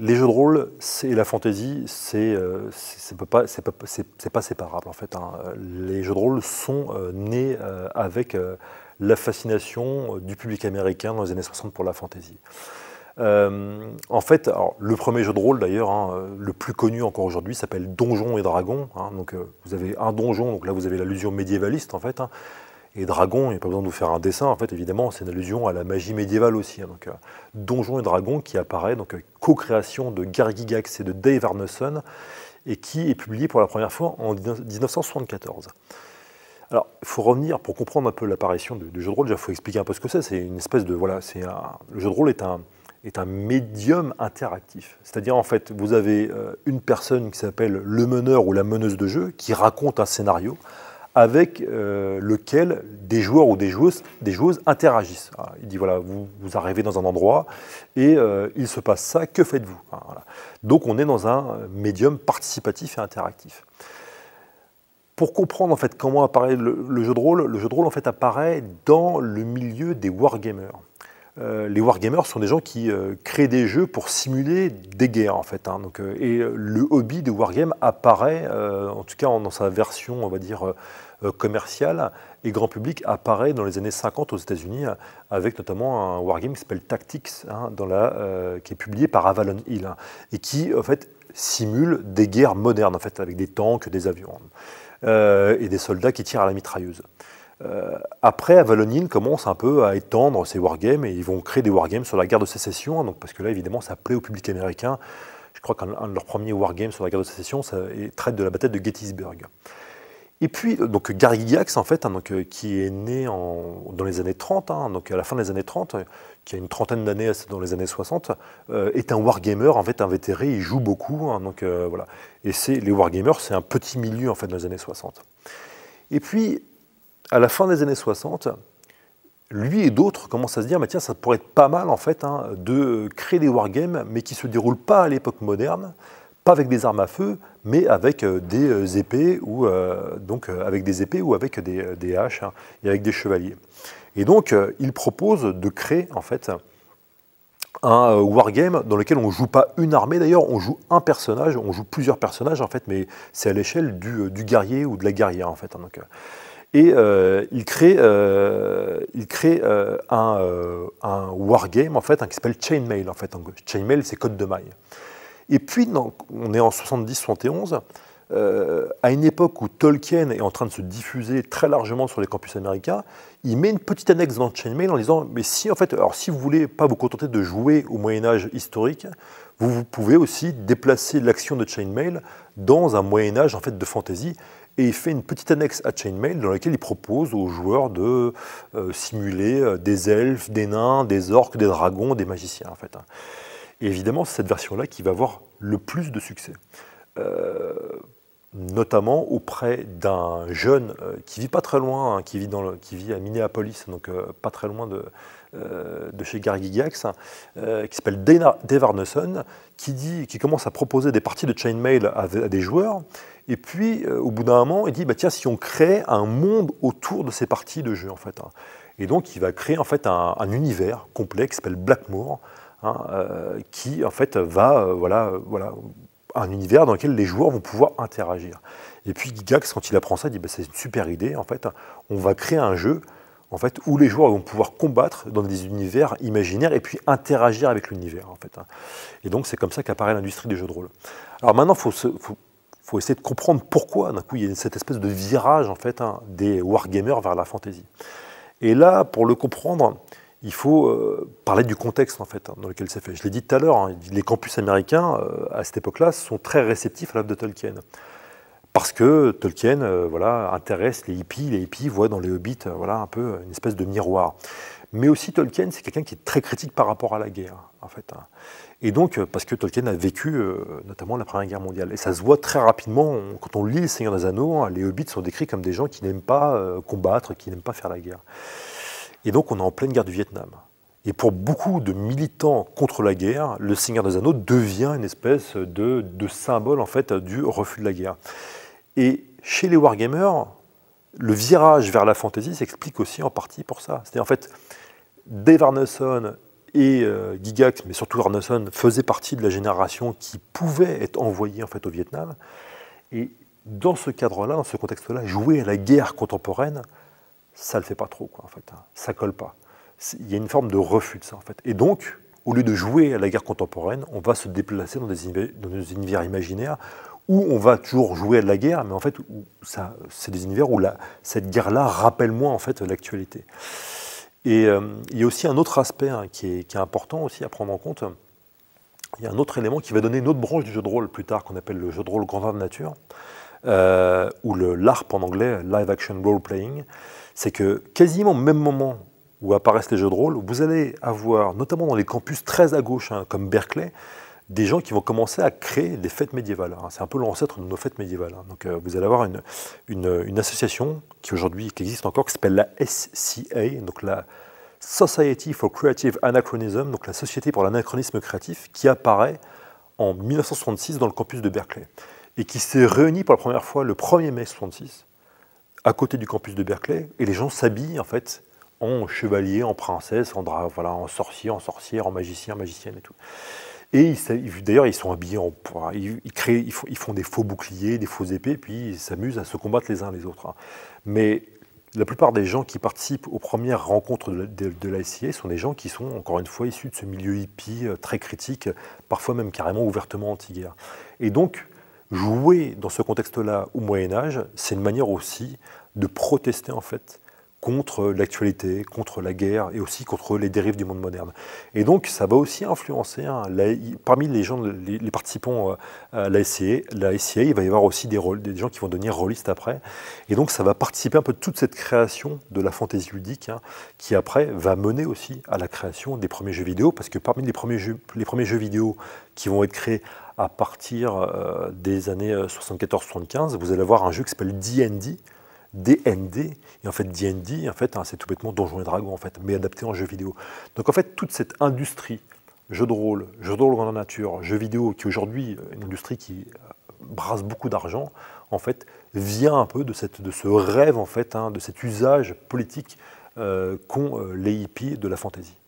les jeux de rôle et la fantasy, euh, c'est pas, séparable en fait. Hein. Les jeux de rôle sont euh, nés euh, avec la fascination du public américain dans les années 60 pour la fantasy. en fait, le premier jeu de rôle d'ailleurs, hein, le plus connu encore aujourd'hui, s'appelle Donjons et Dragons. Hein. donc vous avez un donjon, donc là vous avez l'allusion médiévaliste en fait, et dragon, il n'y a pas besoin de vous faire un dessin, en fait, évidemment, c'est une allusion à la magie médiévale aussi. Hein. donc, euh, Donjon et Dragon qui apparaît, donc euh, co-création de Gary et de Dave Arneson, et qui est publié pour la première fois en 1974. Alors, il faut revenir pour comprendre un peu l'apparition du, jeu de rôle. Déjà, il faut expliquer un peu ce que c'est. C'est une espèce de voilà, c'est le jeu de rôle est un est un médium interactif. C'est-à-dire, en fait, vous avez euh, une personne qui s'appelle le meneur ou la meneuse de jeu qui raconte un scénario avec euh, lequel des joueurs ou des joueuses, des joueuses interagissent. Ah, il dit voilà, vous, arrivez dans un endroit et euh, il se passe ça, que faites-vous ah, Donc on est dans un médium participatif et interactif. Pour comprendre en fait comment apparaît le, jeu de rôle, le jeu de rôle en fait apparaît dans le milieu des wargamers. Euh, les wargamers sont des gens qui euh, créent des jeux pour simuler des guerres en fait. Hein. donc, euh, et le hobby de wargame apparaît, en tout cas dans sa version, on va dire commerciale et grand public, apparaît dans les années 50 aux États-Unis avec notamment un wargame qui s'appelle Tactics, hein, qui est publié par Avalon Hill hein, et qui en fait simule des guerres modernes en fait avec des tanks, des avions et des soldats qui tirent à la mitrailleuse. Euh, après, Avalonine commence un peu à étendre ses wargames et ils vont créer des wargames sur la guerre de sécession, hein, donc, parce que là, évidemment, ça plaît au public américain. Je crois qu'un de leurs premiers wargames sur la guerre de sécession ça, traite de la bataille de Gettysburg. Et puis, euh, donc Gary Gygax, en fait, hein, donc, euh, qui est né dans les années 30, hein, donc à la fin des années 30, qui a une trentaine d'années dans les années 60, est un wargamer, en fait, un invétéré, il joue beaucoup. donc, voilà. Et les wargamers, c'est un petit milieu, en fait, dans les années 60. Et puis, à la fin des années 60, lui et d'autres commencent à se dire, tiens, ça pourrait être pas mal en fait hein, de créer des wargames, mais qui ne se déroulent pas à l'époque moderne, pas avec des armes à feu, mais avec euh, des euh, épées ou euh, donc avec des épées ou avec des, haches hein, et avec des chevaliers. Et donc, il propose de créer en fait un wargame dans lequel on ne joue pas une armée d'ailleurs, on joue un personnage, on joue plusieurs personnages en fait, mais c'est à l'échelle du, guerrier ou de la guerrière en fait. Hein, et euh, il crée, euh, il crée euh, un, wargame en fait, hein, qui s'appelle Chainmail. En fait. Chainmail, c'est code de maille. Et puis, on est en 70-71, à une époque où Tolkien est en train de se diffuser très largement sur les campus américains, il met une petite annexe dans Chainmail en disant Mais si, en fait, alors si vous voulez pas vous contenter de jouer au Moyen-Âge historique, vous, vous pouvez aussi déplacer l'action de Chainmail dans un Moyen-Âge en fait, de fantaisie et il fait une petite annexe à Chainmail dans laquelle il propose aux joueurs de euh, simuler euh, des elfes, des nains, des orques, des dragons, des magiciens en fait. Hein. Et évidemment, c'est cette version-là qui va avoir le plus de succès. Euh, notamment auprès d'un jeune qui vit pas très loin, hein, qui, vit à Minneapolis, donc pas très loin de, euh, de chez Gary Gygax, hein, euh, qui s'appelle Dave Arneson, qui, commence à proposer des parties de chainmail à, des joueurs. Et puis, euh, au bout d'un moment, il dit bah, tiens, si on crée un monde autour de ces parties de jeu, en fait. Hein. Et donc, il va créer en fait un, univers complet qui s'appelle Blackmoor, hein, qui en fait va voilà voilà un univers dans lequel les joueurs vont pouvoir interagir. Et puis Gygax quand il apprend ça, il dit bah, c'est une super idée. En fait, on va créer un jeu en fait, où les joueurs vont pouvoir combattre dans des univers imaginaires et puis interagir avec l'univers. En fait. Hein. Et donc, c'est comme ça qu'apparaît l'industrie des jeux de rôle. Alors maintenant, il faut, essayer de comprendre pourquoi, d'un coup, il y a cette espèce de virage en fait, hein, des wargamers vers la fantasy. Et là, pour le comprendre, il faut euh, parler du contexte en fait, hein, dans lequel c'est fait. Je l'ai dit tout à l'heure, les campus américains, euh, à cette époque-là, sont très réceptifs à l'œuvre de Tolkien parce que Tolkien euh, voilà, intéresse les hippies, les hippies voient dans les hobbits euh, voilà, un peu une espèce de miroir. Mais aussi Tolkien, c'est quelqu'un qui est très critique par rapport à la guerre, en fait. Hein. Et donc, euh, parce que Tolkien a vécu notamment la Première Guerre mondiale. Et ça se voit très rapidement, quand on lit Le Seigneur des Anneaux, hein, les hobbits sont décrits comme des gens qui n'aiment pas combattre, qui n'aiment pas faire la guerre. Et donc, on est en pleine guerre du Vietnam. Et pour beaucoup de militants contre la guerre, le Seigneur des Anneaux devient une espèce de, de symbole en fait du refus de la guerre. Et chez les wargamers, le virage vers la fantasy s'explique aussi en partie pour ça. C'est-à-dire, en fait, Dave Arneson et euh, Gigax, mais surtout Arneson, faisaient partie de la génération qui pouvait être envoyée en fait, au Vietnam. Et dans ce cadre-là, dans ce contexte-là, jouer à la guerre contemporaine, ça ne le fait pas trop, quoi, en fait. Hein. Ça colle pas. Il y a une forme de refus de ça, en fait. Et donc, au lieu de jouer à la guerre contemporaine, on va se déplacer dans des dans des univers imaginaires où on va toujours jouer à de la guerre, mais en fait, ça, c'est des univers où cette guerre-là rappelle moins en fait l'actualité. Et euh, il y a aussi un autre aspect hein, qui, est, important aussi à prendre en compte. Il y a un autre élément qui va donner une autre branche du jeu de rôle plus tard qu'on appelle le jeu de rôle grandeur de nature, euh, ou le LARP en anglais, Live Action Role Playing. C'est que quasiment au même moment où apparaissent les jeux de rôle, vous allez avoir, notamment dans les campus très à gauche, hein, comme Berkeley, des gens qui vont commencer à créer des fêtes médiévales. Hein. C'est un peu l'ancêtre de nos fêtes médiévales. Hein. Donc euh, vous allez avoir une, association qui aujourd'hui existe encore, qui s'appelle la SCA, donc la Society for Creative Anachronism, donc la Société pour l'anachronisme créatif, qui apparaît en 1966 dans le campus de Berkeley et qui s'est réunie pour la première fois le 1er mai 1966 à côté du campus de Berkeley et les gens s'habillent en fait en chevalier, en princesse, en, voilà, en sorcier, en sorcière, en magicien, magicienne et tout. Et d'ailleurs, ils sont habillés en. Ils, créent, ils, font, des faux boucliers, des faux épées, puis ils s'amusent à se combattre les uns les autres. Hein. Mais la plupart des gens qui participent aux premières rencontres de, de, de sont des gens qui sont, encore une fois, issus de ce milieu hippie euh, très critique, parfois même carrément ouvertement anti-guerre. Et donc, jouer dans ce contexte-là au Moyen-Âge, c'est une manière aussi de protester, en fait, contre l'actualité, contre la guerre et aussi contre les dérives du monde moderne. Et donc ça va aussi influencer, hein, parmi les gens, les, participants euh, à la SCA, la il va y avoir aussi des, rôles, des gens qui vont devenir rôlistes après. Et donc ça va participer un peu de toute cette création de la fantaisie ludique hein, qui après va mener aussi à la création des premiers jeux vidéo, parce que parmi les premiers jeux, les premiers jeux vidéo qui vont être créés à partir euh, des années 74-75, euh, vous allez avoir un jeu qui s'appelle D&D, DND. Et en fait, DND, en fait, hein, c'est tout bêtement Donjons et Dragons, en fait, mais adapté en jeu vidéo. Donc en fait, toute cette industrie, jeu de rôle, jeu de rôle grandeur nature, jeu vidéo, qui aujourd'hui euh, une industrie qui euh, brasse beaucoup d'argent, en fait, vient un peu de, cette, de ce rêve, en fait, hein, de cet usage politique euh, qu'ont les hippies de la fantaisie.